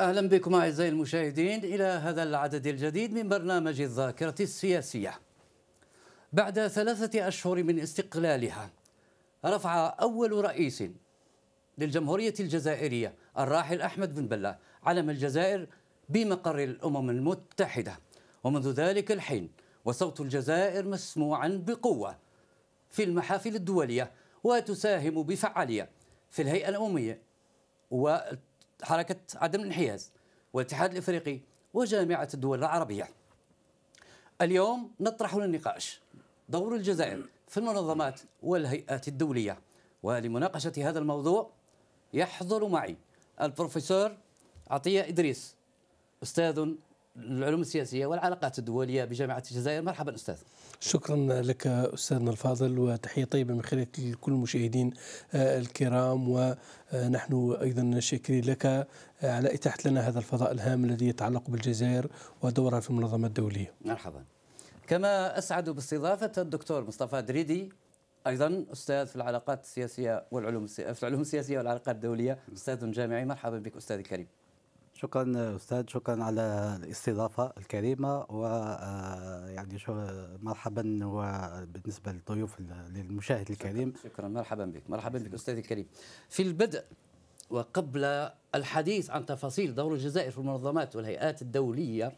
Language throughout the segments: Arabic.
أهلا بكم أعزائي المشاهدين إلى هذا العدد الجديد من برنامج الذاكرة السياسية بعد ثلاثة أشهر من استقلالها رفع أول رئيس للجمهورية الجزائرية الراحل أحمد بن بلة علم الجزائر بمقر الأمم المتحدة ومنذ ذلك الحين وصوت الجزائر مسموعا بقوة في المحافل الدولية وتساهم بفعالية في الهيئة الأممية حركة عدم الانحياز والاتحاد الإفريقي وجامعة الدول العربية اليوم نطرح للنقاش دور الجزائر في المنظمات والهيئات الدولية ولمناقشة هذا الموضوع يحضر معي البروفيسور عطية إدريس أستاذ العلوم السياسيه والعلاقات الدوليه بجامعه الجزائر مرحبا استاذ شكرا لك استاذنا الفاضل وتحيه طيبه من خلال كل المشاهدين آه، الكرام ونحن ايضا شاكرين لك آه، على اتاحه لنا هذا الفضاء الهام الذي يتعلق بالجزائر ودورها في المنظمه الدوليه مرحبا كما اسعد باستضافه الدكتور مصطفى دريدي ايضا استاذ في العلاقات السياسيه والعلوم في العلوم السياسيه والعلاقات الدوليه استاذ جامعي مرحبا بك استاذ الكريم شكرا استاذ شكرا على الاستضافه الكريمه و آه، يعني مرحبا وبالنسبه للضيوف للمشاهد الكريم شكرا مرحبا بك مرحبا بك استاذ الكريم في البدء وقبل الحديث عن تفاصيل دور الجزائر في المنظمات والهيئات الدوليه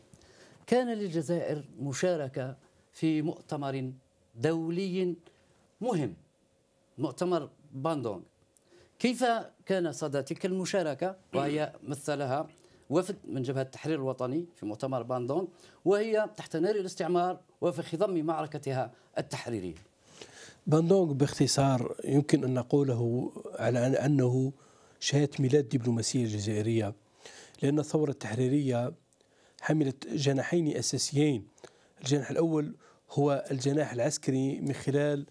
كان للجزائر مشاركه في مؤتمر دولي مهم مؤتمر باندونغ كيف كان صدى تلك المشاركه وهي مثلها وفد من جبهة التحرير الوطني في مؤتمر باندون وهي تحت نار الاستعمار وفي خضم معركتها التحريرية باندونغ باختصار يمكن أن نقوله على أنه شهادة ميلاد دبلوماسية الجزائرية لأن الثورة التحريرية حملت جناحين أساسيين الجناح الأول هو الجناح العسكري من خلال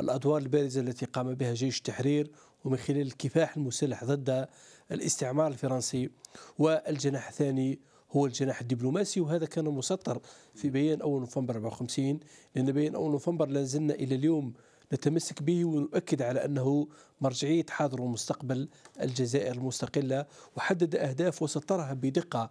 الأدوار البارزة التي قام بها جيش التحرير ومن خلال الكفاح المسلح ضد الاستعمار الفرنسي والجناح الثاني هو الجناح الدبلوماسي وهذا كان مسطر في بيان أول نوفمبر 54 لأن بيان أول نوفمبر لا زلنا إلى اليوم نتمسك به ونؤكد على أنه مرجعية حاضر ومستقبل الجزائر المستقلة وحدد أهداف وسطرها بدقة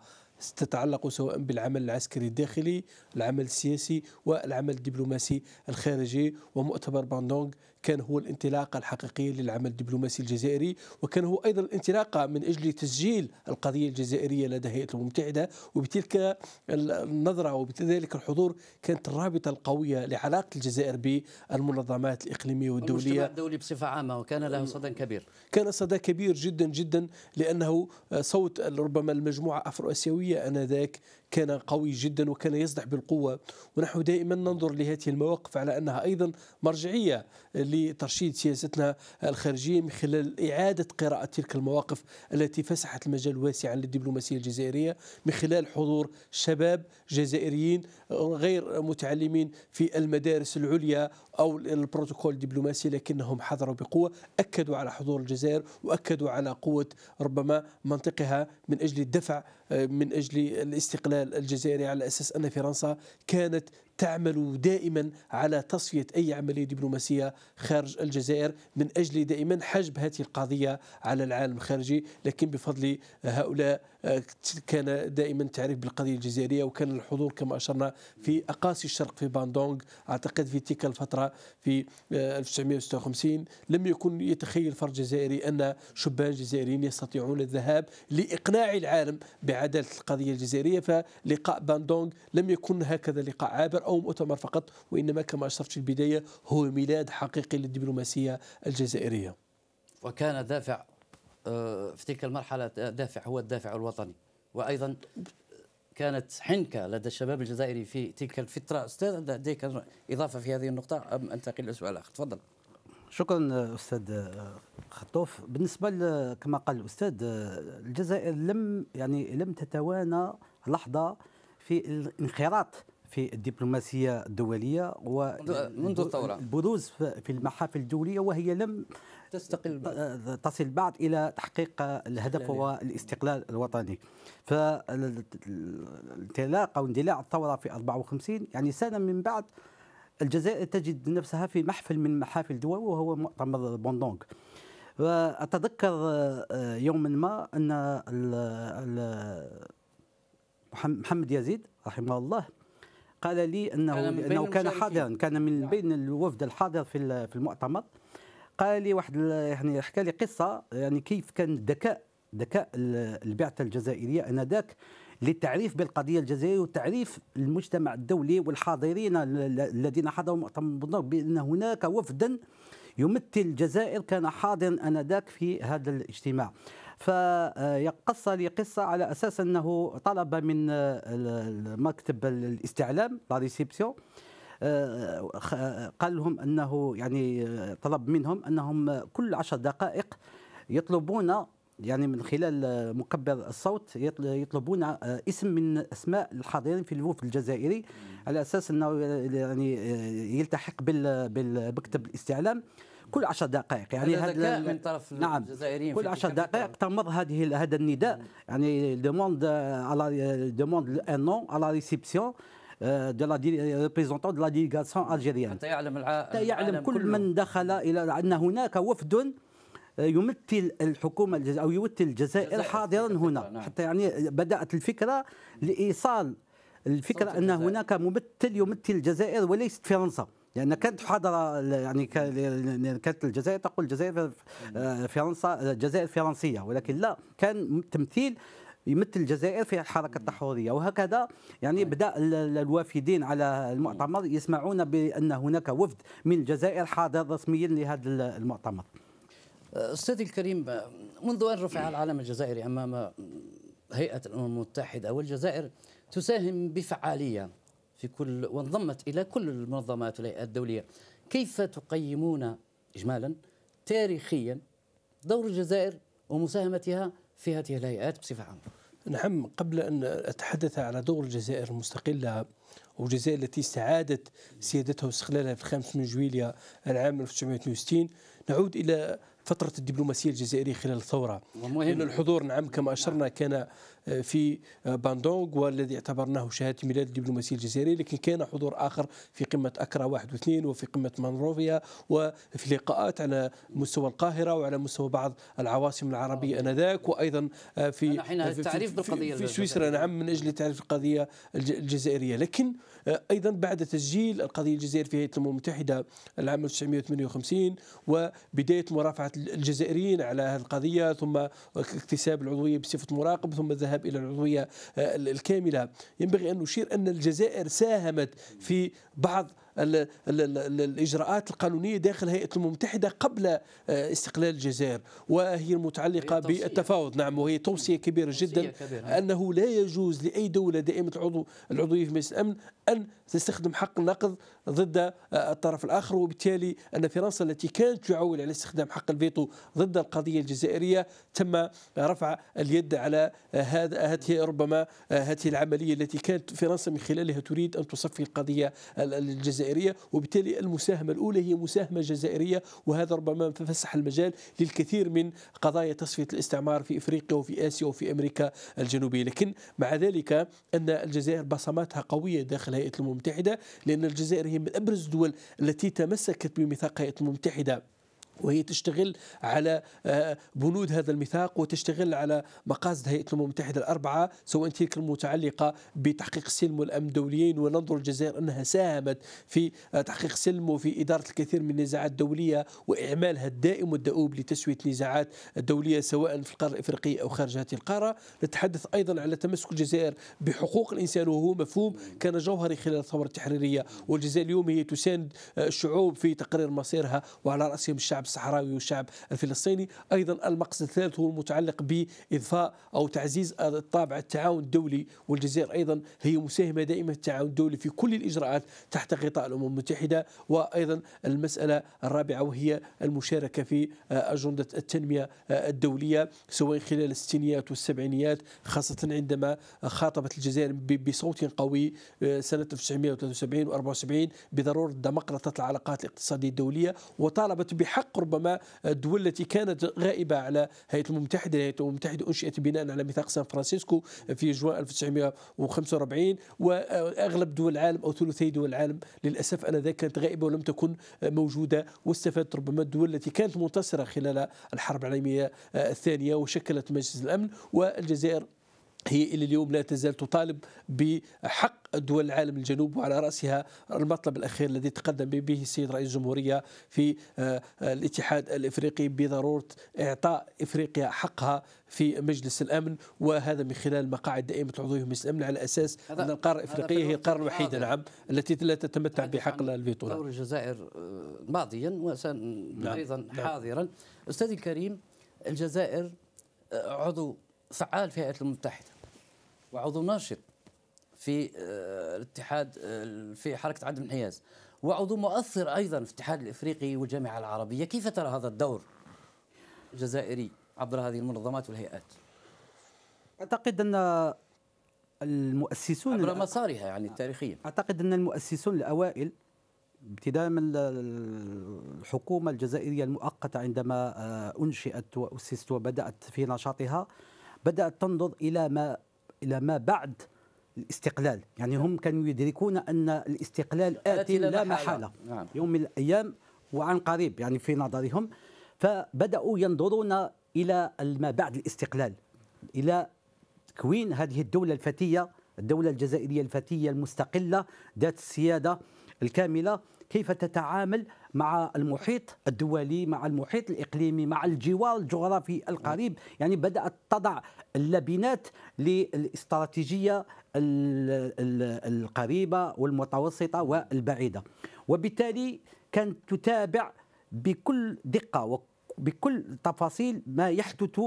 تتعلق سواء بالعمل العسكري الداخلي العمل السياسي والعمل الدبلوماسي الخارجي ومؤتمر باندونغ كان هو الانطلاقه الحقيقيه للعمل الدبلوماسي الجزائري وكان هو ايضا الانطلاقه من اجل تسجيل القضيه الجزائريه لدى الهيئه المتحده وبتلك النظره وبذلك الحضور كانت الرابطه القويه لعلاقه الجزائر بالمنظمات الاقليميه والدوليه المجتمع الدولي بصفه عامه وكان له صدى كبير كان صدى كبير جدا جدا لانه صوت ربما المجموعه الافرو اسيويه انذاك كان قوي جدا وكان يصدح بالقوة ونحن دائما ننظر لهذه المواقف على أنها أيضا مرجعية لترشيد سياستنا الخارجية من خلال إعادة قراءة تلك المواقف التي فسحت المجال واسعا للدبلوماسية الجزائرية من خلال حضور شباب جزائريين غير متعلمين في المدارس العليا أو البروتوكول الدبلوماسي لكنهم حضروا بقوة أكدوا على حضور الجزائر وأكدوا على قوة ربما منطقها من أجل الدفع من أجل الاستقلال الجزائري على اساس ان فرنسا كانت تعمل دائما على تصفية أي عملية دبلوماسية خارج الجزائر من أجل دائما حجب هذه القضية على العالم الخارجي لكن بفضل هؤلاء آه، كان دائما تعريف بالقضية الجزائرية وكان الحضور كما أشرنا في أقاصي الشرق في باندونغ أعتقد في تلك الفترة في 1956 آه، لم يكن يتخيل فرد جزائري أن شبان جزائريين يستطيعون الذهاب لإقناع العالم بعدالة القضية الجزائرية فلقاء باندونغ لم يكن هكذا لقاء عابر أو أو مؤتمر فقط وإنما كما أشرت في البداية هو ميلاد حقيقي للدبلوماسية الجزائرية وكان دافع آه، في تلك المرحلة دافع هو الدافع الوطني وأيضا كانت حنكة لدى الشباب الجزائري في تلك الفترة أستاذ لديك إضافة في هذه النقطة أم أنتقل إلى سؤال آخر تفضل شكرا استاذ خطوف بالنسبه كما قال الاستاذ الجزائر لم يعني لم تتوانى لحظه في الانخراط في الدبلوماسيه الدوليه و منذ الثوره البروز في المحافل الدوليه وهي لم تستقل بعد. آه، آه، تصل بعد الى تحقيق الهدف هو الاستقلال الوطني فالانطلاق او اندلاع الثوره في 54 يعني سنه من بعد الجزائر تجد نفسها في محفل من محافل الدول وهو مؤتمر بوندونغ واتذكر آه، يوما ما ان محمد يزيد رحمه الله قال لي انه انه كان حاضرا كان من نعم. بين الوفد الحاضر في في المؤتمر قال لي واحد يعني حكى لي قصه يعني كيف كان الذكاء ذكاء البعثه الجزائريه انذاك للتعريف بالقضيه الجزائريه وتعريف المجتمع الدولي والحاضرين الذين حضروا مؤتمر بان هناك وفدا يمثل الجزائر كان حاضرا انذاك في هذا الاجتماع فقص لي قصه على اساس انه طلب من مكتب الاستعلام لا ريسيبسيون آه، قال لهم انه يعني آه، طلب منهم انهم كل عشر دقائق يطلبون يعني من خلال مكبر الصوت يطلبون آه، اسم من اسماء الحاضرين في الوفد الجزائري على اساس انه يعني يلتحق بالمكتب الاستعلام كل 10 دقائق يعني هذا ذكاء من طرف نعم الجزائريين كل 10 دقائق تمر هذه هذا النداء يعني دوموند على دوموند ان نون على ريسبسيون de la ريبريزونتون دو لا ديليغاسيون الجيريان حتى يعلم العالم حتى يعلم كل من دخل الى ان هناك وفد آه، يمثل الحكومه الجزائر او يمثل الجزائر حاضرا هنا نعم. حتى يعني بدات الفكره لايصال الفكره ان هناك ممثل يمثل الجزائر وليست فرنسا. لان يعني كانت حاضره يعني, يعني كانت الجزائر تقول الجزائر فرنسا الجزائر فرنسيه ولكن لا كان تمثيل يمثل الجزائر في الحركه التحرريه وهكذا يعني بدا الوافدين على المؤتمر يسمعون بان هناك وفد من الجزائر حاضر رسميا لهذا المؤتمر. استاذي الكريم منذ ان رفع العلم الجزائري امام هيئه الامم المتحده والجزائر تساهم بفعاليه في كل وانضمت الى كل المنظمات والهيئات الدوليه كيف تقيمون اجمالا تاريخيا دور الجزائر ومساهمتها في هذه الهيئات بصفه عامه نعم قبل ان اتحدث على دور الجزائر المستقله والجزائر التي استعادت سيادتها واستقلالها في الخامس من جويليا العام 1962 نعود الى فترة الدبلوماسية الجزائرية خلال الثورة ومهم. لأن الحضور نعم كما أشرنا كان آه، في آه، باندونغ والذي اعتبرناه شهاده ميلاد الدبلوماسيه الجزائريه لكن كان حضور اخر في قمه اكرا واحد واثنين وفي قمه مانروفيا وفي لقاءات على مستوى القاهره وعلى مستوى بعض العواصم العربيه آه. انذاك وايضا في التعريف بالقضيه في, في سويسرا نعم من اجل تعريف القضيه الجزائريه لكن ايضا بعد تسجيل القضيه الجزائريه في هيئه الامم المتحده العام 1958 وبدايه مرافعه الجزائريين على هذه القضيه ثم اكتساب العضويه بصفه مراقب ثم ذهاب الذهاب إلى العضوية آه، الكاملة ينبغي أن نشير أن الجزائر ساهمت في بعض الاجراءات القانونيه داخل هيئه الامم المتحده قبل آه، استقلال الجزائر وهي المتعلقه بالتفاوض نعم وهي توصيه كبيره توصية جدا كبيرة. انه لا يجوز لاي دوله دائمه العضو العضويه في مجلس الامن ان تستخدم حق النقض ضد آه، الطرف الاخر وبالتالي ان فرنسا التي كانت تعول على استخدام حق الفيتو ضد القضيه الجزائريه تم رفع اليد على آه، هذه ربما هذه العمليه التي كانت فرنسا من خلالها تريد ان تصفي القضيه الجزائريه الجزائرية وبالتالي المساهمة الأولى هي مساهمة جزائرية وهذا ربما فسح المجال للكثير من قضايا تصفية الاستعمار في إفريقيا وفي آسيا وفي أمريكا الجنوبية لكن مع ذلك أن الجزائر بصماتها قوية داخل هيئة الأمم المتحدة لأن الجزائر هي من أبرز الدول التي تمسكت بميثاق هيئة الأمم المتحدة وهي تشتغل على آه، بنود هذا الميثاق وتشتغل على مقاصد هيئه الامم المتحده الاربعه سواء تلك المتعلقه بتحقيق السلم والامن الدوليين وننظر الجزائر انها ساهمت في آه، تحقيق السلم وفي اداره الكثير من النزاعات الدوليه واعمالها الدائم والدؤوب لتسويه النزاعات الدوليه سواء في القاره الافريقيه او خارج هذه القاره، نتحدث ايضا على تمسك الجزائر بحقوق الانسان وهو مفهوم كان جوهري خلال الثوره التحريريه والجزائر اليوم هي تساند آه، الشعوب في تقرير مصيرها وعلى راسهم الشعب الشعب الصحراوي والشعب الفلسطيني أيضا المقصد الثالث هو المتعلق بإضفاء أو تعزيز الطابع التعاون الدولي والجزائر أيضا هي مساهمة دائمة في التعاون الدولي في كل الإجراءات تحت غطاء الأمم المتحدة وأيضا المسألة الرابعة وهي المشاركة في أجندة التنمية الدولية سواء خلال الستينيات والسبعينيات خاصة عندما خاطبت الجزائر بصوت قوي آه، سنة 1973 و 74 بضرورة دمقرطة العلاقات الاقتصادية الدولية وطالبت بحق ربما الدول التي كانت غائبة على هيئة الأمم المتحدة الهيئة الأمم المتحدة أنشئت بناء على ميثاق سان فرانسيسكو في جوان 1945 وأغلب دول العالم أو ثلثي دول العالم للأسف آنذاك كانت غائبة ولم تكن موجودة واستفادت ربما الدول التي كانت منتصرة خلال الحرب العالمية الثانية وشكلت مجلس الأمن والجزائر هي إلى اليوم لا تزال تطالب بحق دول العالم الجنوب وعلى رأسها المطلب الأخير الذي تقدم به السيد رئيس الجمهورية في آه، الاتحاد الإفريقي بضرورة إعطاء إفريقيا حقها في مجلس الأمن وهذا من خلال مقاعد دائمة عضوية في مجلس الأمن على أساس أن القارة الإفريقية هي القارة الوحيدة نعم التي لا تتمتع بحق الفيتو دور الجزائر آه، ماضيا وأيضا نعم، ايضا نعم. حاضرا أستاذي الكريم الجزائر آه، عضو فعال في الولايات المتحدة وعضو ناشط في آه، الاتحاد آه، في حركة عدم الانحياز وعضو مؤثر أيضا في الاتحاد الإفريقي والجامعة العربية كيف ترى هذا الدور الجزائري عبر هذه المنظمات والهيئات أعتقد أن المؤسسون عبر مسارها يعني التاريخيا أعتقد أن المؤسسون الأوائل ابتداء من الحكومة الجزائرية المؤقتة عندما آه، أنشئت وأسست وبدأت في نشاطها بدأت تنظر إلى ما إلى ما بعد الاستقلال يعني هم كانوا يدركون أن الاستقلال آت لا محالة نعم. يوم من الأيام وعن قريب يعني في نظرهم فبدأوا ينظرون إلى ما بعد الاستقلال إلى تكوين هذه الدولة الفتية الدولة الجزائرية الفتية المستقلة ذات السيادة الكاملة كيف تتعامل مع المحيط الدولي مع المحيط الإقليمي مع الجوار الجغرافي القريب يعني بدأت تضع اللبنات للاستراتيجية القريبة والمتوسطة والبعيدة وبالتالي كانت تتابع بكل دقة وبكل تفاصيل ما يحدث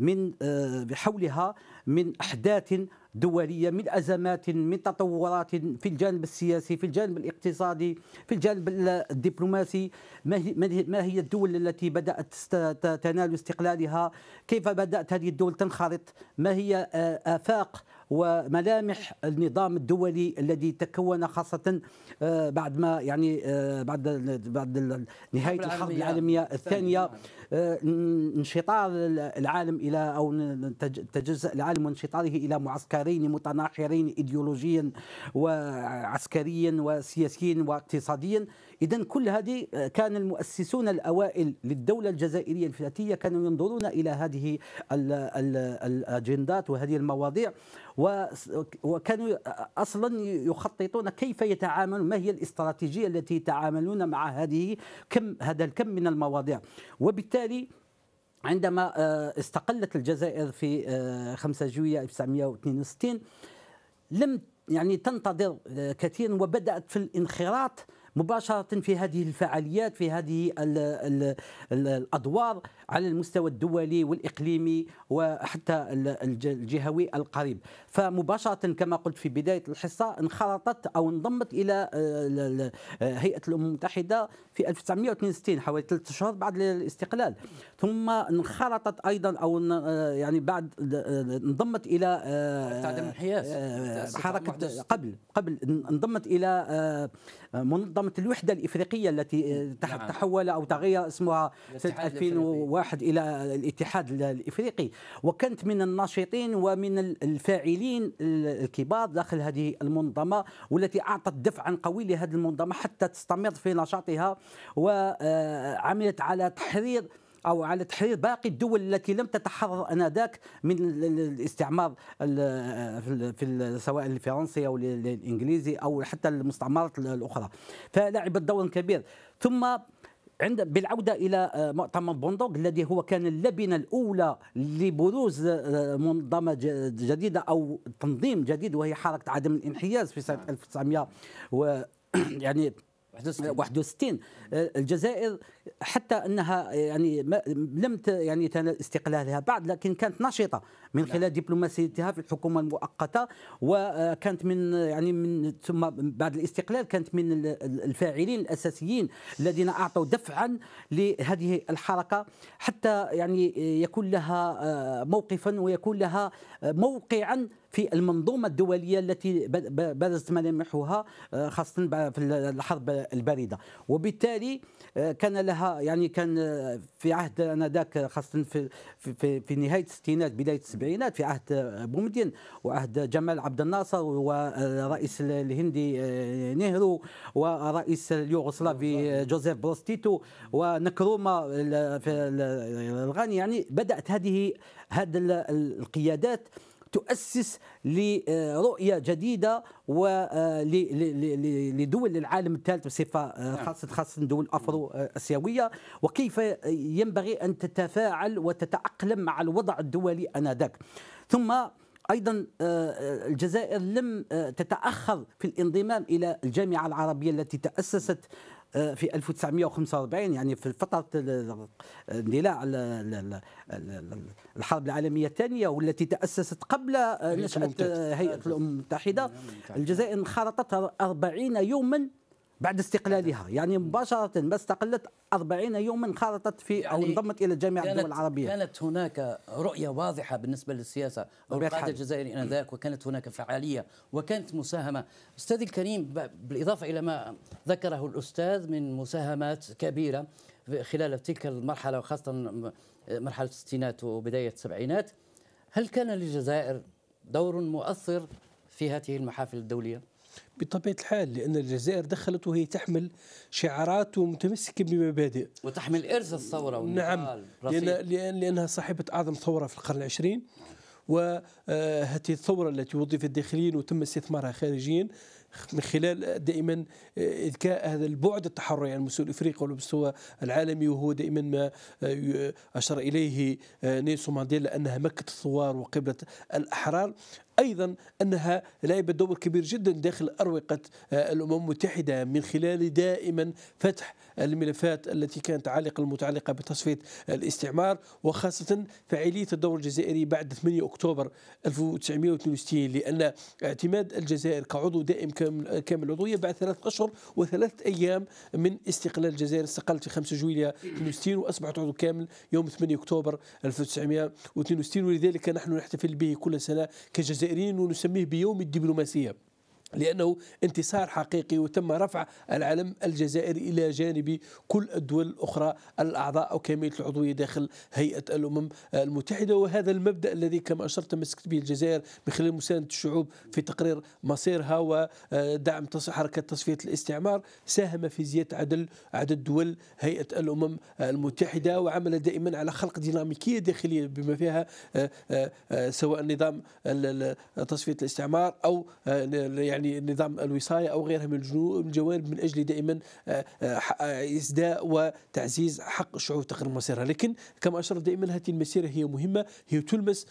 من آه، بحولها من أحداث دولية من أزمات من تطورات في الجانب السياسي في الجانب الاقتصادي في الجانب الدبلوماسي ما هي الدول التي بدأت تنال استقلالها كيف بدأت هذه الدول تنخرط ما هي آه، آفاق وملامح النظام الدولي الذي تكون خاصة آه، بعد ما يعني بعد بعد نهاية الحرب العالمية الثانية نعم. آه، انشطار العالم الى او تجزا العالم وانشطاره الى معسكرين متناحرين ايديولوجيا وعسكريا وسياسيا واقتصاديا اذا كل هذه آه، كان المؤسسون الاوائل للدوله الجزائريه الفلاتيه كانوا ينظرون الى هذه الاجندات وهذه المواضيع وكانوا اصلا يخططون كيف يتعاملون ما هي الاستراتيجيه التي يتعاملون مع هذه كم هذا الكم من المواضيع وبالتالي وبالتالي عندما آه، استقلت الجزائر في 5 جويلية 1962 لم يعني تنتظر آه، كثيرا وبدأت في الانخراط مباشرة في هذه الفعاليات في هذه الأدوار على المستوى الدولي والإقليمي وحتى الجهوي القريب فمباشرة كما قلت في بداية الحصة انخرطت أو انضمت إلى آه، هيئة الأمم المتحدة في 1962 حوالي ثلاثة أشهر بعد الاستقلال ثم انخرطت أيضا أو آه، يعني بعد آه، انضمت إلى عدم الانحياز حركة قبل قبل انضمت إلى منظمة منظمه الوحده الافريقيه التي آه، نعم. تحول او تغير اسمها سنه 2001 الى الاتحاد الافريقي وكانت من الناشطين ومن الفاعلين الكبار داخل هذه المنظمه والتي اعطت دفعا قوي لهذه المنظمه حتى تستمر في نشاطها وعملت على تحرير أو على تحرير باقي الدول التي لم تتحرر أنذاك من الاستعمار في سواء الفرنسي أو الإنجليزي أو حتى المستعمرات الأخرى فلعبت دورا كبير ثم عند بالعوده الى آه، مؤتمر بوندوغ الذي هو كان اللبنه الاولى لبروز آه، منظمه جديده او تنظيم جديد وهي حركه عدم الانحياز في سنه 1900 نعم. و يعني 61 الجزائر حتى انها يعني لم يعني تنال استقلالها بعد لكن كانت نشطه من نعم. خلال دبلوماسيتها في الحكومه المؤقته وكانت من يعني من ثم بعد الاستقلال كانت من الفاعلين الاساسيين الذين اعطوا دفعا لهذه الحركه حتى يعني يكون لها موقفا ويكون لها موقعا في المنظومة الدولية التي بازت ملامحها آه، خاصة في الحرب الباردة وبالتالي آه، كان لها يعني كان آه، في عهد انذاك خاصة في في في نهاية الستينات بداية السبعينات في عهد بومدين وعهد جمال عبد الناصر ورئيس الهندي نهرو ورئيس اليوغوسلافي جوزيف بروستيتو ونكروما ونكروما الغاني يعني بدأت هذه هذه القيادات تؤسس لرؤيه جديده ولدول آه، العالم الثالث بصفه آه، نعم. خاصه خاصه دول افرو آه، اسيويه وكيف ينبغي ان تتفاعل وتتاقلم مع الوضع الدولي انذاك ثم ايضا الجزائر لم تتاخر في الانضمام الى الجامعه العربيه التي تاسست آه، في 1945 يعني في فترة اندلاع الحرب العالمية الثانية والتي تأسست قبل آه، نشأة آه، هيئة الأمم المتحدة الجزائر انخرطت 40 يوما بعد استقلالها يعني مباشرة ما استقلت 40 يوما انخرطت في يعني أو انضمت إلى جامعة الدول العربية كانت هناك رؤية واضحة بالنسبة للسياسة والقادة الجزائري آنذاك وكانت هناك فعالية وكانت مساهمة أستاذي الكريم بالإضافة إلى ما ذكره الأستاذ من مساهمات كبيرة خلال تلك المرحلة وخاصة مرحلة الستينات وبداية السبعينات هل كان للجزائر دور مؤثر في هذه المحافل الدولية؟ بطبيعه الحال لان الجزائر دخلت وهي تحمل شعارات ومتمسكه بمبادئ وتحمل ارث الثوره نعم لأن لأن لانها صاحبه اعظم ثوره في القرن العشرين وهذه آه، الثورة التي وظفت داخليا وتم استثمارها خارجيا من خلال دائما إذكاء آه، هذا البعد التحرري على مستوى إفريقيا والمستوى العالمي وهو دائما ما آه، أشار إليه نيلسون مانديلا أنها مكة الثوار وقبلة الأحرار أيضا أنها لعبت دور كبير جدا داخل أروقة آه، الأمم المتحدة من خلال دائما فتح الملفات التي كانت عالقة المتعلقة بتصفية الاستعمار وخاصة فعالية الدور الجزائري بعد 8 أكتوبر 1962 لأن اعتماد الجزائر كعضو دائم كامل العضوية بعد ثلاث أشهر وثلاثة أيام من استقلال الجزائر استقلت في 5 جويليا 62 وأصبحت عضو كامل يوم 8 أكتوبر 1962 ولذلك نحن نحتفل به كل سنة كجزائر الجزائريين ونسميه بيوم الدبلوماسية لأنه انتصار حقيقي وتم رفع العلم الجزائري إلى جانب كل الدول الأخرى الأعضاء أو كمية العضوية داخل هيئة الأمم المتحدة وهذا المبدأ الذي كما أشرت تمسكت به الجزائر من خلال مساندة الشعوب في تقرير مصيرها ودعم حركة تصفية الاستعمار ساهم في زيادة عدد عدد دول هيئة الأمم المتحدة وعمل دائما على خلق ديناميكية داخلية بما فيها آه، آه، آه، سواء نظام تصفية الاستعمار أو يعني يعني نظام الوصايه او غيرها من الجوانب من اجل دائما اسداء آه، آه، آه، وتعزيز حق الشعوب تقرير مصيرها لكن كما اشرت دائما هذه المسيره هي مهمه هي تلمس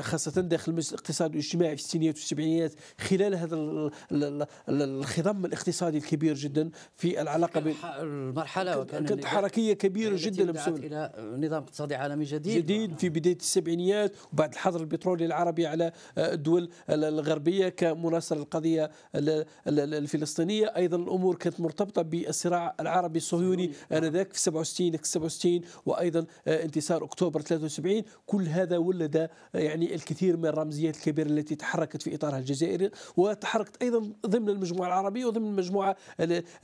خاصه داخل الاقتصاد والاجتماعي في الستينيات والسبعينيات خلال هذا الخضم الاقتصادي الكبير جدا في العلاقه بين المرحله كانت حركيه كبيره جدا الى نظام اقتصادي عالمي جديد جديد في بدايه السبعينيات وبعد الحظر البترولي العربي على الدول الغربيه كمناصر القضية الفلسطينية أيضا الأمور كانت مرتبطة بالصراع العربي الصهيوني آه. آنذاك في 67 67 وأيضا آه، انتصار أكتوبر 73 كل هذا ولد يعني الكثير من الرمزيات الكبيرة التي تحركت في إطارها الجزائري وتحركت أيضا ضمن المجموعة العربية وضمن المجموعة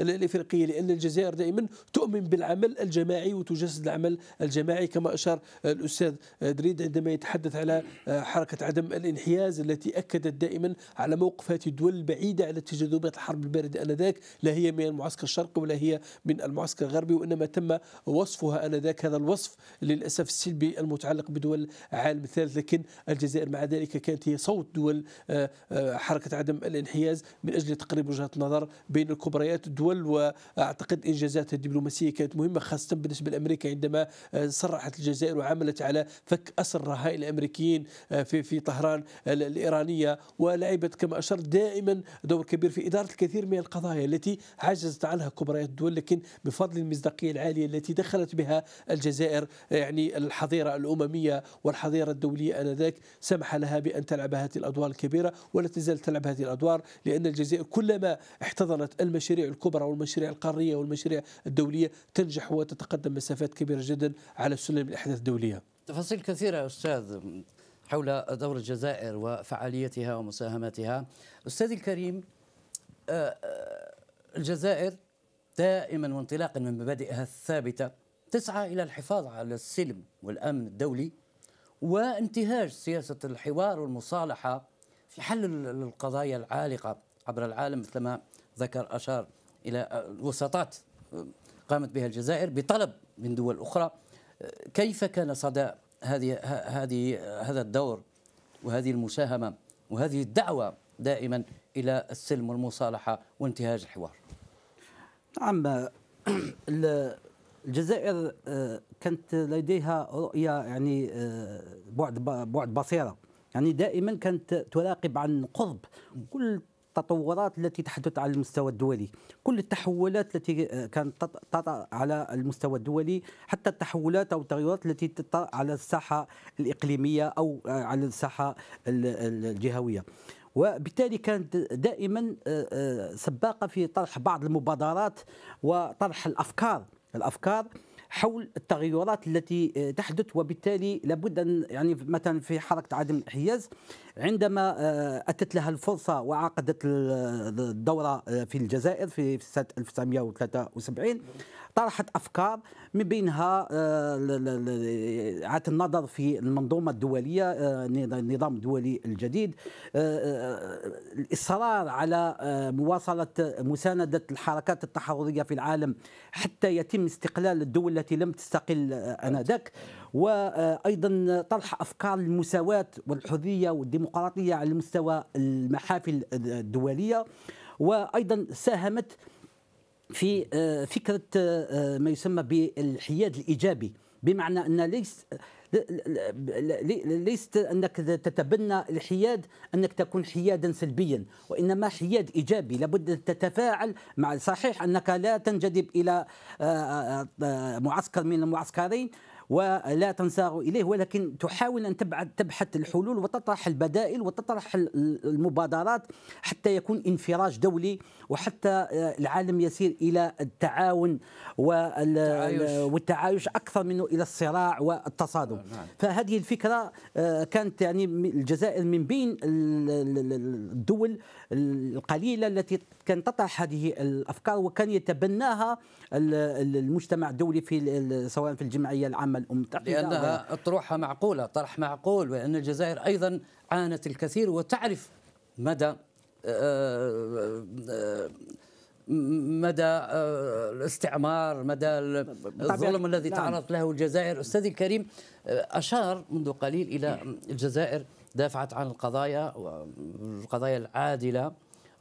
الإفريقية لأن الجزائر دائما تؤمن بالعمل الجماعي وتجسد العمل الجماعي كما أشار آه، الأستاذ دريد عندما يتحدث على حركة عدم الانحياز التي أكدت دائما على موقف هذه الدول البعيدة على تجاذبات الحرب الباردة آنذاك لا هي من المعسكر الشرقي ولا هي من المعسكر الغربي وإنما تم وصفها آنذاك هذا الوصف للأسف السلبي المتعلق بدول العالم الثالث لكن الجزائر مع ذلك كانت هي صوت دول آه، آه، حركة عدم الانحياز من أجل تقريب وجهة النظر بين الكبريات الدول وأعتقد إنجازاتها الدبلوماسية كانت مهمة خاصة بالنسبة لأمريكا عندما آه، صرحت الجزائر وعملت على فك أسر الرهائن الأمريكيين في في طهران الإيرانية ولعبت كما أشرت دائما دور كبير في إدارة الكثير من القضايا التي عجزت عنها كبريات الدول لكن بفضل المصداقية العالية التي دخلت بها الجزائر يعني الحظيرة الأممية والحظيرة الدولية آنذاك سمح لها بأن تلعب هذه الأدوار الكبيرة ولا تزال تلعب هذه الأدوار لأن الجزائر كلما احتضنت المشاريع الكبرى والمشاريع القارية والمشاريع الدولية تنجح وتتقدم مسافات كبيرة جدا على سلم الأحداث الدولية تفاصيل كثيرة أستاذ حول دور الجزائر وفعاليتها ومساهماتها أستاذي الكريم آه، آه، الجزائر دائما وانطلاقا من مبادئها الثابتة تسعى إلى الحفاظ على السلم والأمن الدولي وانتهاج سياسة الحوار والمصالحة في حل القضايا العالقة عبر العالم مثلما ذكر أشار إلى الوساطات قامت بها الجزائر بطلب من دول أخرى آه، كيف كان صدى هذه هذه هذا الدور وهذه المساهمه وهذه الدعوه دائما الى السلم والمصالحه وانتهاج الحوار. نعم الجزائر آه، كانت لديها رؤيه يعني آه، بعد بعد بصيره يعني دائما كانت تراقب عن قرب كل التطورات التي تحدث على المستوى الدولي كل التحولات التي آه، كانت تطرأ على المستوى الدولي حتى التحولات أو التغيرات التي تطرأ على الساحة الإقليمية أو آه، على الساحة الجهوية وبالتالي كانت دائما آه، سباقة في طرح بعض المبادرات وطرح الأفكار الأفكار حول التغيرات التي آه، تحدث وبالتالي لابد ان يعني مثلا في حركه عدم الانحياز عندما آه، اتت لها الفرصه وعقدت آه، الدوره في الجزائر في سنه 1973 طرحت افكار من بينها اعاده آه، النظر في المنظومه الدوليه النظام آه، الدولي الجديد آه، الاصرار على مواصله مسانده الحركات التحرريه في العالم حتى يتم استقلال الدول التي لم تستقل انذاك وايضا طرح افكار المساواه والحريه والديمقراطيه على مستوى المحافل الدوليه وايضا ساهمت في آه، فكره آه، آه، ما يسمى بالحياد الايجابي بمعنى ان ليس ليست انك تتبنى الحياد انك تكون حيادا سلبيا وانما حياد ايجابي لابد ان تتفاعل مع صحيح انك لا تنجذب الى معسكر من المعسكرين ولا تنساغ اليه ولكن تحاول ان تبعد تبحث الحلول وتطرح البدائل وتطرح المبادرات حتى يكون انفراج دولي وحتى آه، العالم يسير الى التعاون والتعايش اكثر منه الى الصراع والتصادم نعم. فهذه الفكره آه، كانت يعني الجزائر من بين الدول القليله التي كان تطرح هذه الافكار وكان يتبناها المجتمع الدولي في سواء في الجمعيه العامه الامم المتحده لانها اطروحه معقوله طرح معقول وان الجزائر ايضا عانت الكثير وتعرف مدى آه، آه، آه، مدى الاستعمار مدى الظلم الذي نعم. تعرضت له الجزائر استاذي الكريم اشار منذ قليل الى الجزائر دافعت عن القضايا القضايا العادله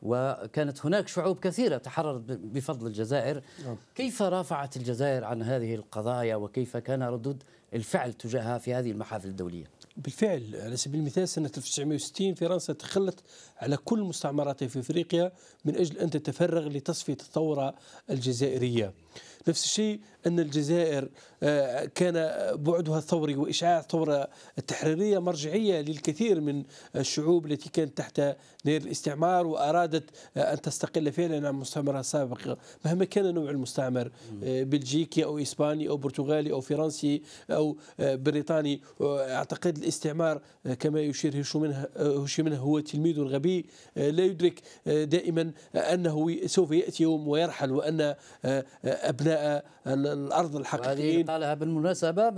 وكانت هناك شعوب كثيرة تحررت بفضل الجزائر نعم. كيف رافعت الجزائر عن هذه القضايا وكيف كان ردود الفعل تجاهها في هذه المحافل الدولية بالفعل على سبيل المثال سنة 1960 فرنسا تخلت على كل مستعمراتها في إفريقيا من أجل أن تتفرغ لتصفية الثورة الجزائرية نفس الشيء أن الجزائر آه، كان بعدها الثوري وإشعاع الثورة التحريرية مرجعية للكثير من الشعوب التي كانت تحت نير الاستعمار وأرادت آه، أن تستقل فعلا عن مستعمرها السابق مهما كان نوع المستعمر آه، بلجيكي أو إسباني أو برتغالي أو فرنسي أو بريطاني أعتقد الاستعمار كما يشير منه هو تلميذ غبي لا يدرك دائما أنه سوف يأتي يوم ويرحل وأن ابناء الارض الحقيقيين قالها بالمناسبه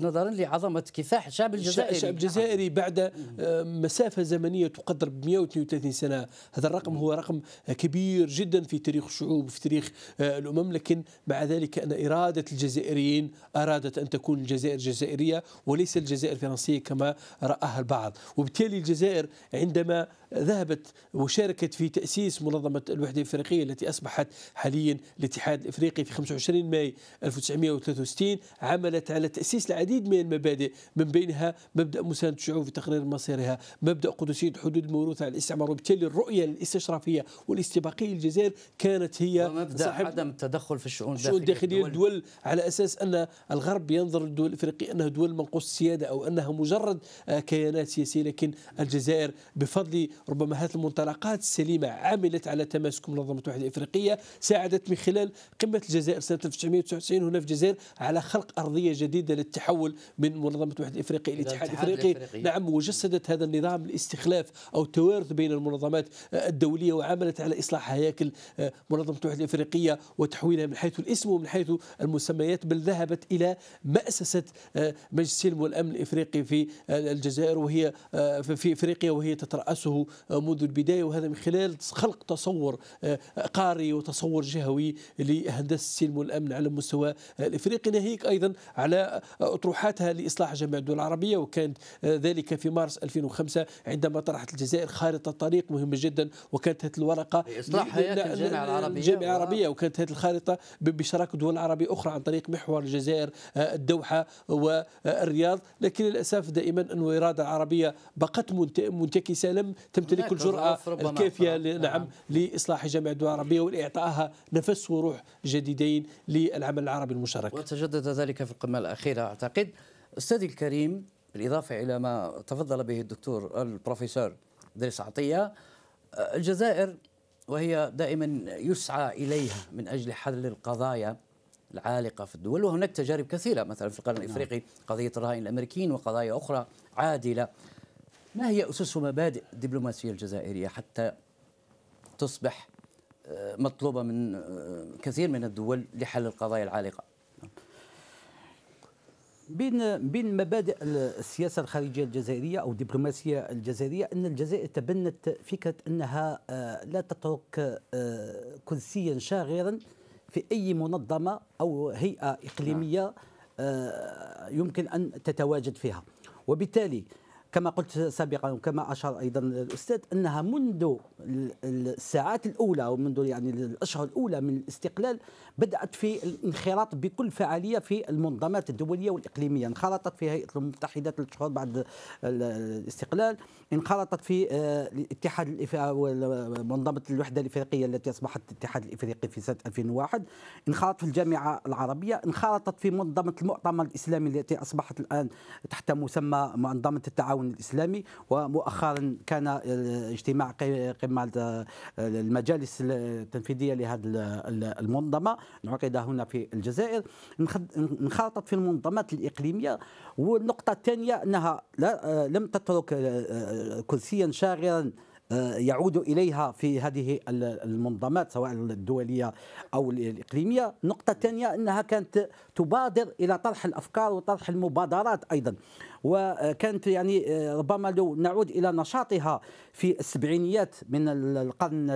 نظرا لعظمه كفاح الشعب الجزائري الشعب الجزائري بعد آه، مسافه زمنيه تقدر ب 132 سنه هذا الرقم هو رقم كبير جدا في تاريخ الشعوب وفي تاريخ آه، الامم لكن مع ذلك ان اراده الجزائريين ارادت ان تكون الجزائر جزائريه وليس الجزائر فرنسيه كما راها البعض وبالتالي الجزائر عندما ذهبت وشاركت في تاسيس منظمه الوحده الافريقيه التي اصبحت حاليا الاتحاد الافريقي في 25 ماي 1963 عملت على تأسيس العديد من المبادئ من بينها مبدأ مساندة الشعوب في تقرير مصيرها مبدأ قدسية الحدود الموروثة عن الاستعمار وبالتالي الرؤية الاستشرافية والاستباقية للجزائر كانت هي ومبدأ صاحب عدم التدخل في الشؤون الداخلية, الداخلية الدول على أساس أن الغرب ينظر للدول الإفريقية أنها دول منقوص السيادة أو أنها مجرد آه، كيانات سياسية لكن الجزائر بفضل ربما هذه المنطلقات السليمة عملت على تماسك منظمة الوحدة الإفريقية ساعدت من خلال قمة الجزائر سنه 1999 هنا في الجزائر على خلق ارضيه جديده للتحول من منظمه الوحده الافريقيه إلى الاتحاد الافريقي نعم وجسدت هذا النظام الاستخلاف او التوارث بين المنظمات آه، الدوليه وعملت على اصلاح هياكل آه، منظمه الوحده الافريقيه وتحويلها من حيث الاسم ومن حيث المسميات بل ذهبت الى مأسسه آه، مجلس السلم والامن الافريقي في الجزائر وهي في افريقيا وهي تترأسه منذ البدايه وهذا من خلال خلق تصور قاري وتصور جهوي لهندسه السلم والأمن على مستوى الإفريقي ناهيك أيضا على أطروحاتها لإصلاح جامعة الدول العربية وكانت ذلك في مارس 2005 عندما طرحت الجزائر خارطة طريق مهمة جدا وكانت هذه الورقة لإصلاح حياة الجامعة العربية الجامعة العربية وكانت هذه الخارطة بشراكة دول عربية أخرى عن طريق محور الجزائر آه، الدوحة والرياض آه، لكن للأسف دائما أن الإرادة العربية بقت منتكسة لم تمتلك الجرأة الكافية نعم،, نعم لإصلاح جامعة الدول العربية ولإعطائها نفس وروح جديد جديدين للعمل العربي المشترك وتجدد ذلك في القمة الأخيرة أعتقد أستاذي الكريم بالإضافة إلى ما تفضل به الدكتور البروفيسور دريس عطية الجزائر وهي دائما يسعى إليها من أجل حل القضايا العالقة في الدول وهناك تجارب كثيرة مثلا في القرن نعم. الإفريقي قضية الرهائن الأمريكيين وقضايا أخرى عادلة ما هي أسس ومبادئ الدبلوماسية الجزائرية حتى تصبح مطلوبه من آه، كثير من الدول لحل القضايا العالقه بين بين مبادئ السياسه الخارجيه الجزائريه او الدبلوماسيه الجزائريه ان الجزائر تبنت فكره انها آه، لا تترك آه، كرسيا شاغرا في اي منظمه او هيئه اقليميه يمكن ان تتواجد فيها وبالتالي كما قلت سابقا وكما اشار ايضا الاستاذ انها منذ الساعات الاولى ومنذ يعني الاشهر الاولى من الاستقلال بدات في الانخراط بكل فعاليه في المنظمات الدوليه والاقليميه انخرطت في هيئه الامم المتحده ثلاث شهور بعد الاستقلال انخرطت في آه، الاتحاد منظمه الوحده الافريقيه التي اصبحت الاتحاد الافريقي في سنه 2001 انخرطت في الجامعه العربيه انخرطت في منظمه المؤتمر الاسلامي التي اصبحت الان تحت مسمى منظمه التعاون التعاون الاسلامي ومؤخرا كان اجتماع قمه آه، المجالس التنفيذيه لهذه المنظمه عقد هنا في الجزائر انخرطت في المنظمات الاقليميه والنقطه الثانيه انها آه، لم تترك آه، كرسيا شاغرا آه، يعود إليها في هذه المنظمات سواء الدولية أو الإقليمية نقطة ثانية أنها كانت تبادر إلى طرح الأفكار وطرح المبادرات أيضا وكانت يعني آه، ربما لو نعود إلى نشاطها في السبعينيات من القرن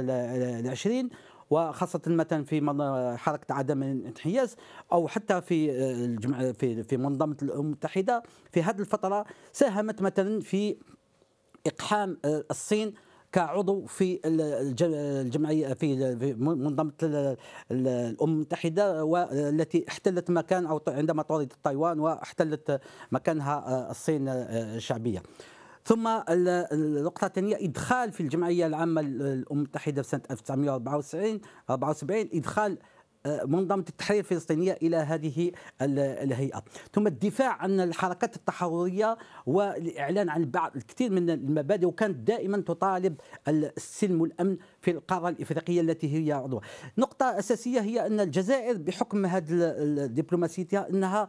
العشرين وخاصة مثلا في حركة عدم الانحياز أو حتى في آه، في في منظمة الأمم المتحدة في هذه الفترة ساهمت مثلا في إقحام الصين كعضو في الجمعيه في منظمه الامم المتحده والتي احتلت مكان او عندما طردت تايوان واحتلت مكانها آه، الصين آه، الشعبيه. ثم النقطة الثانية إدخال في الجمعية العامة الأمم المتحدة في سنة 1974 74 إدخال آه، منظمه التحرير الفلسطينيه الى هذه الهيئه ثم الدفاع عن الحركات التحرريه والاعلان عن بعض الكثير من المبادئ وكانت دائما تطالب السلم والامن في القاره الافريقيه التي هي عضوة نقطه اساسيه هي ان الجزائر بحكم هذه الدبلوماسية انها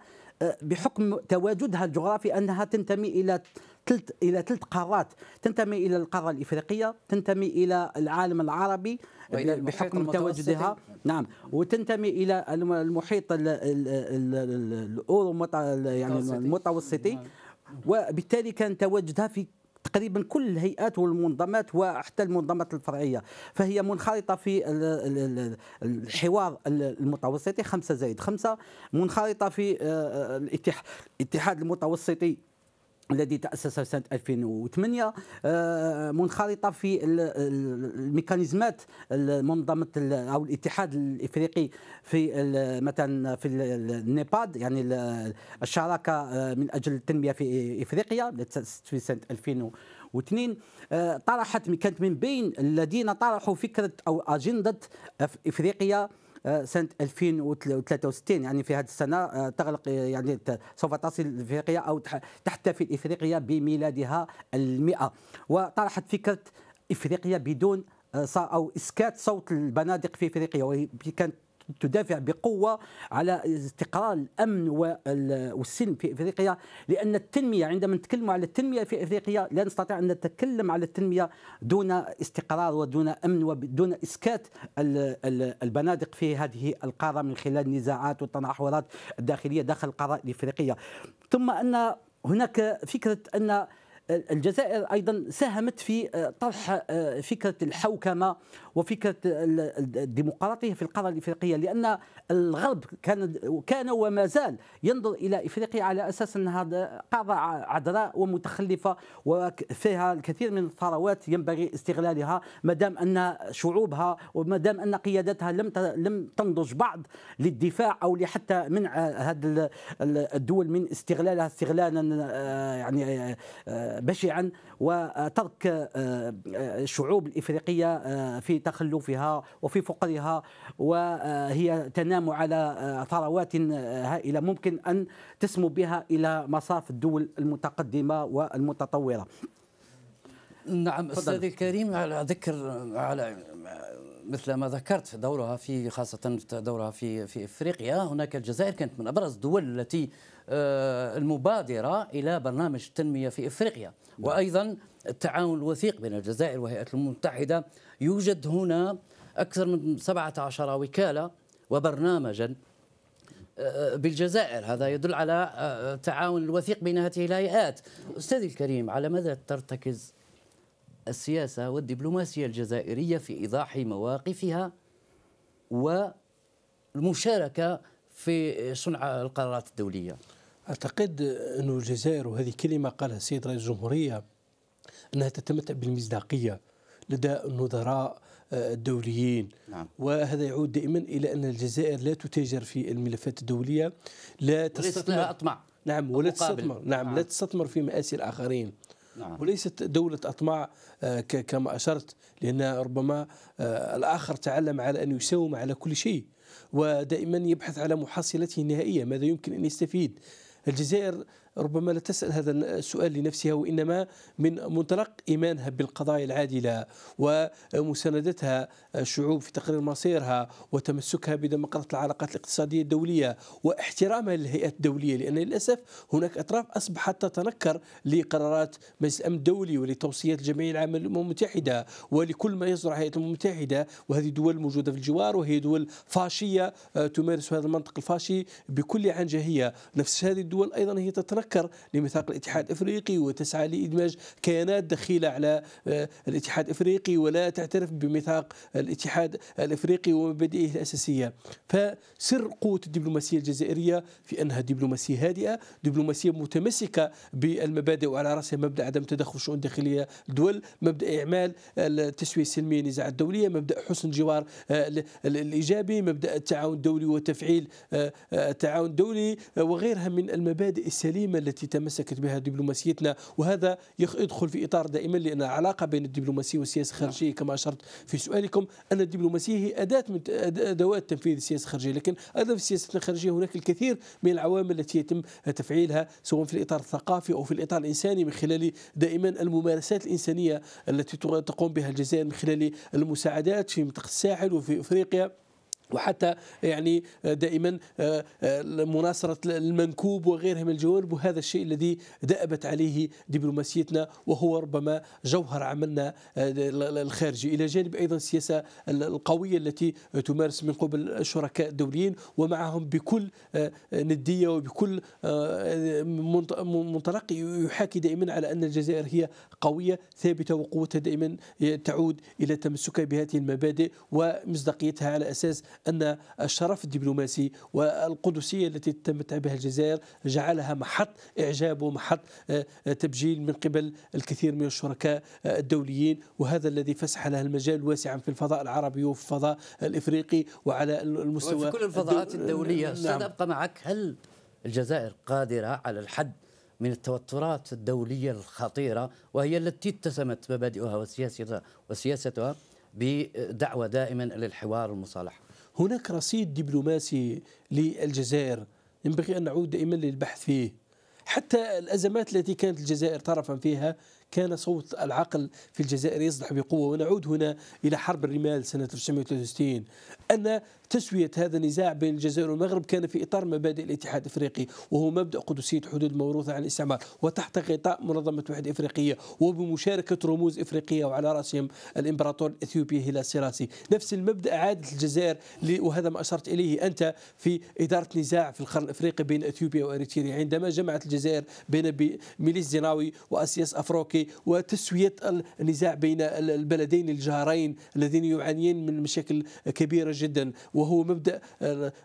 بحكم تواجدها الجغرافي انها تنتمي الى ثلث الى ثلث قارات تنتمي الى القاره الافريقيه تنتمي الى العالم العربي بحكم تواجدها نعم وتنتمي الى المحيط الاورو يعني المتوسطي نعم. وبالتالي كان تواجدها في تقريبا كل الهيئات والمنظمات وحتى المنظمات الفرعيه فهي منخرطه في الحوار المتوسطي خمسة زائد خمسة منخرطه في آه، آه، الاتحاد المتوسطي الذي تاسس سنه 2008 آه، منخرطه في الميكانيزمات منظمه او الاتحاد الافريقي في مثلا في النيباد يعني الشراكه آه، من اجل التنميه في افريقيا في سنه 2000 واثنين آه، طرحت كانت من بين الذين طرحوا فكره او اجنده افريقيا آه، سنه 2063 يعني في هذه السنه آه، تغلق آه، يعني سوف تصل افريقيا او تحتفل افريقيا بميلادها المئة وطرحت فكره افريقيا بدون او اسكات صوت البنادق في افريقيا وهي كانت تدافع بقوه على استقرار الامن والسلم في افريقيا لان التنميه عندما نتكلم على التنميه في افريقيا لا نستطيع ان نتكلم على التنميه دون استقرار ودون امن ودون اسكات البنادق في هذه القاره من خلال النزاعات والتناحرات الداخليه داخل القاره الافريقيه ثم ان هناك فكره ان الجزائر ايضا ساهمت في طرح آه، فكره الحوكمه وفكره الديمقراطيه في القاره الافريقيه لان الغرب كان كان وما زال ينظر الى افريقيا على اساس انها قاره عذراء ومتخلفه وفيها الكثير من الثروات ينبغي استغلالها ما دام ان شعوبها وما دام ان قيادتها لم لم تنضج بعد للدفاع او لحتى منع هذه الدول من استغلالها استغلالا آه، يعني آه، آه، بشعا وترك الشعوب الافريقيه في تخلفها وفي فقرها وهي تنام على آه، ثروات آه، هائله ممكن ان تسمو بها الى مصاف الدول المتقدمه والمتطوره. نعم استاذ الكريم على ذكر على مثل ما ذكرت دورها في خاصه دورها في في افريقيا هناك الجزائر كانت من ابرز الدول التي آه، المبادرة إلى برنامج التنمية في إفريقيا نعم. وأيضا التعاون الوثيق بين الجزائر والهيئات المتحدة يوجد هنا أكثر من 17 وكالة وبرنامجا آه، بالجزائر هذا يدل على التعاون آه، الوثيق بين هذه الهيئات أستاذي الكريم على ماذا ترتكز السياسة والدبلوماسية الجزائرية في إيضاح مواقفها والمشاركة في صنع القرارات الدولية أعتقد أن الجزائر وهذه كلمة قالها السيد رئيس الجمهورية أنها تتمتع بالمصداقية لدى النظراء آه، الدوليين نعم. وهذا يعود دائما إلى أن الجزائر لا تتاجر في الملفات الدولية لا تستثمر أطمع نعم ولا تستثمر نعم, نعم لا تستثمر في مآسي الآخرين نعم. وليست دولة أطماع آه، كما أشرت لأن ربما آه، الآخر تعلم على أن يساوم على كل شيء ودائما يبحث على محصلته النهائية ماذا يمكن أن يستفيد الجزائر ربما لا تسأل هذا السؤال لنفسها وإنما من منطلق إيمانها بالقضايا العادلة ومساندتها الشعوب آه، في تقرير مصيرها وتمسكها بديمقراطيه العلاقات الاقتصادية الدولية واحترامها للهيئات الدولية لأن للأسف هناك أطراف أصبحت تتنكر لقرارات مجلس الأمن الدولي ولتوصيات الجمعية العامة للأمم المتحدة ولكل ما يصدر هيئة الأمم المتحدة وهذه دول موجودة في الجوار وهي دول فاشية آه، تمارس هذا المنطق الفاشي بكل عنجهية نفس هذه الدول أيضا هي تتنكر تتنكر لميثاق الاتحاد الافريقي وتسعى لادماج كيانات دخيله على آه، الاتحاد الافريقي ولا تعترف بميثاق الاتحاد الافريقي ومبادئه الاساسيه فسر قوه الدبلوماسيه الجزائريه في انها دبلوماسيه هادئه دبلوماسيه متمسكه بالمبادئ وعلى راسها مبدا عدم تدخل الشؤون الداخليه الدول مبدا اعمال التسويه السلميه النزاعات الدوليه مبدا حسن الجوار آه، الايجابي مبدا التعاون الدولي وتفعيل آه، التعاون الدولي وغيرها من المبادئ السليمه القيمة التي تمسكت بها دبلوماسيتنا وهذا يدخل في إطار دائما لأن العلاقة بين الدبلوماسية والسياسة الخارجية كما أشرت في سؤالكم أن الدبلوماسية هي أداة من أدوات تنفيذ السياسة الخارجية لكن أيضا في السياسة الخارجية هناك الكثير من العوامل التي يتم تفعيلها سواء في الإطار الثقافي أو في الإطار الإنساني من خلال دائما الممارسات الإنسانية التي تقوم بها الجزائر من خلال المساعدات في منطقة الساحل وفي أفريقيا وحتى يعني آه، دائما آه، آه، مناصرة المنكوب وغيرها من الجوانب وهذا الشيء الذي دأبت عليه دبلوماسيتنا وهو ربما جوهر عملنا الخارجي إلى جانب أيضا السياسة القوية التي تمارس من قبل الشركاء الدوليين ومعهم بكل ندية وبكل منطلق يحاكي دائما على أن الجزائر هي قوية ثابتة وقوتها دائما تعود إلى تمسكها بهذه المبادئ ومصداقيتها على أساس أن الشرف الدبلوماسي والقدسية التي تمتع بها الجزائر جعلها محط إعجاب ومحط آه، آه، تبجيل من قبل الكثير من الشركاء آه، الدوليين وهذا الذي فسح لها المجال واسعا في الفضاء العربي وفي الفضاء الإفريقي وعلى المستوى وفي كل الفضاءات الدولية نعم. أبقى معك هل الجزائر قادرة على الحد من التوترات الدولية الخطيرة وهي التي اتسمت مبادئها وسياستها وسياستها بدعوة دائما للحوار والمصالحة هناك رصيد دبلوماسي للجزائر ينبغي أن نعود دائما للبحث فيه حتى الأزمات التي كانت الجزائر طرفا فيها كان صوت العقل في الجزائر يصدح بقوة ونعود هنا إلى حرب الرمال سنة 1963 أن تسوية هذا النزاع بين الجزائر والمغرب كان في إطار مبادئ الاتحاد الإفريقي وهو مبدأ قدسية حدود موروثة عن الاستعمار وتحت غطاء منظمة وحدة إفريقية وبمشاركة رموز إفريقية وعلى رأسهم الإمبراطور الإثيوبي هلال سيراسي نفس المبدأ عادت الجزائر وهذا ما أشرت إليه أنت في إدارة نزاع في القرن الإفريقي بين أثيوبيا وأريتريا عندما جمعت الجزائر بين ميليس زيناوي وأسياس أفروكي وتسوية النزاع بين البلدين الجارين الذين يعانيان من مشاكل كبيرة جدا وهو مبدأ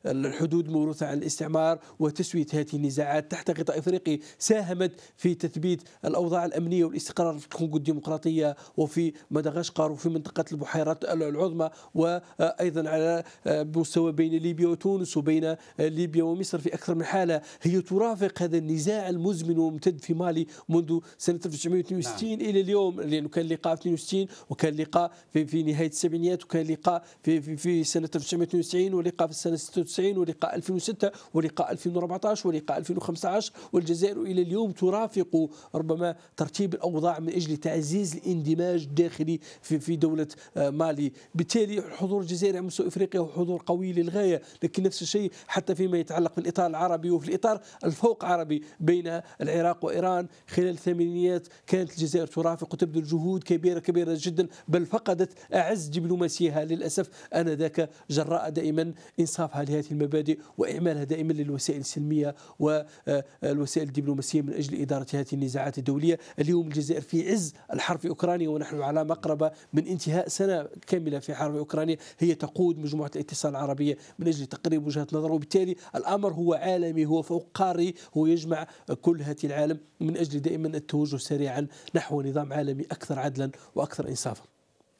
الحدود موروثة عن الاستعمار وتسوية هذه النزاعات تحت غطاء إفريقي ساهمت في تثبيت الأوضاع الأمنية والاستقرار في الكونغو الديمقراطية وفي مدغشقر وفي منطقة البحيرات العظمى وأيضا على آه، مستوى بين ليبيا وتونس وبين آه، ليبيا ومصر في أكثر من حالة هي ترافق هذا النزاع المزمن وممتد في مالي منذ سنة 1962 نعم. إلى اليوم لأنه كان لقاء في 62 وكان لقاء في, في نهاية السبعينيات وكان لقاء في, في, في سنة 1962 98 ولقاء في السنه 96 ولقاء 2006 ولقاء 2014 ولقاء 2015 والجزائر الى اليوم ترافق ربما ترتيب الاوضاع من اجل تعزيز الاندماج الداخلي في في دوله آه، مالي بالتالي حضور الجزائر مستوى افريقيا هو حضور قوي للغايه لكن نفس الشيء حتى فيما يتعلق بالاطار العربي وفي الاطار الفوق عربي بين العراق وايران خلال الثمانينيات كانت الجزائر ترافق وتبذل جهود كبيره كبيره جدا بل فقدت اعز دبلوماسيها للاسف انذاك جراء دائما انصافها لهذه المبادئ واعمالها دائما للوسائل السلميه والوسائل آه، الدبلوماسيه من اجل اداره هذه النزاعات الدوليه، اليوم الجزائر في عز الحرب في اوكرانيا ونحن على مقربه من انتهاء سنه كامله في حرب اوكرانيا، هي تقود مجموعه الاتصال العربيه من اجل تقريب وجهه نظر وبالتالي الامر هو عالمي هو فوق قاري هو يجمع كل هذه العالم من اجل دائما التوجه سريعا نحو نظام عالمي اكثر عدلا واكثر انصافا.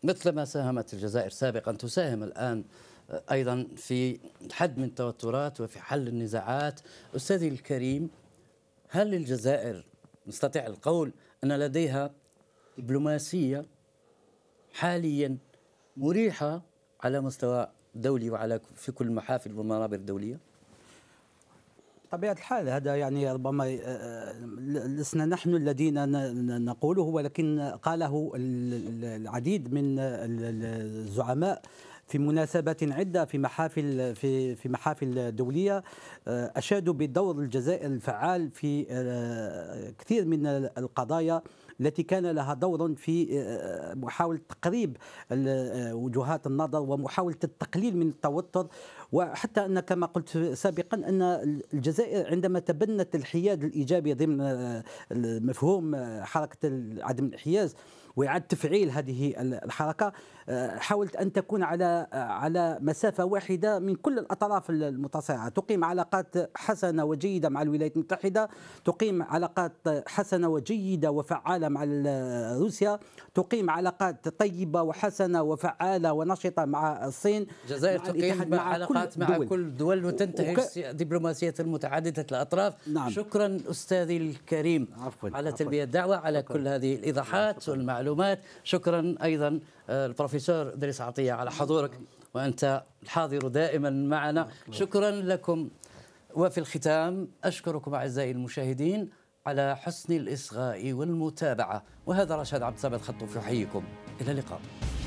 مثل ما ساهمت الجزائر سابقا تساهم الان ايضا في الحد من التوترات وفي حل النزاعات استاذي الكريم هل الجزائر نستطيع القول ان لديها دبلوماسيه حاليا مريحه على مستوى دولي وعلى في كل المحافل والمنابر الدوليه بطبيعه الحال هذا يعني ربما آه، آه، لسنا نحن الذين نقوله ولكن قاله العديد من الزعماء في مناسبات عدة في محافل في في محافل دولية آه، أشادوا بدور الجزائر الفعال في آه، كثير من القضايا التي كان لها دور في آه، محاولة تقريب وجهات النظر ومحاولة التقليل من التوتر وحتى أن كما قلت سابقا أن الجزائر عندما تبنت الحياد الإيجابي ضمن مفهوم حركة عدم الانحياز واعاده تفعيل هذه الحركه آه، حاولت ان تكون على آه، على مسافه واحده من كل الاطراف المتصارعه تقيم علاقات حسنه وجيده مع الولايات المتحده تقيم علاقات حسنه وجيده وفعاله مع روسيا تقيم علاقات طيبه وحسنه وفعاله ونشطه مع الصين الجزائر تقيم مع علاقات مع دول. كل دول وتنتهي وك... دبلوماسيه متعدده الاطراف نعم. شكرا استاذي الكريم عفوا على عفواً. تلبيه الدعوه على عفواً. كل هذه الايضاحات والمعلومات المعلومات شكرا أيضا آه، البروفيسور دريس عطية على حضورك وأنت الحاضر دائما معنا شكرا لكم وفي الختام أشكركم أعزائي المشاهدين على حسن الإصغاء والمتابعة وهذا رشاد عبد الصمد خطوف يحييكم إلى اللقاء